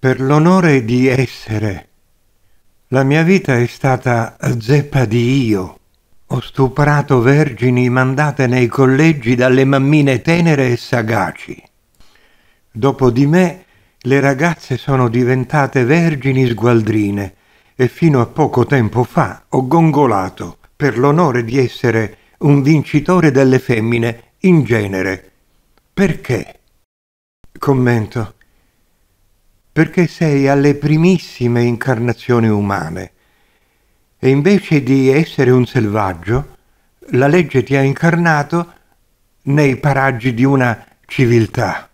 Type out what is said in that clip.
per l'onore di essere. La mia vita è stata zeppa di io. Ho stuprato vergini mandate nei collegi dalle mammine tenere e sagaci. Dopo di me le ragazze sono diventate vergini sgualdrine e fino a poco tempo fa ho gongolato per l'onore di essere un vincitore delle femmine in genere. Perché? Commento perché sei alle primissime incarnazioni umane e invece di essere un selvaggio, la legge ti ha incarnato nei paraggi di una civiltà.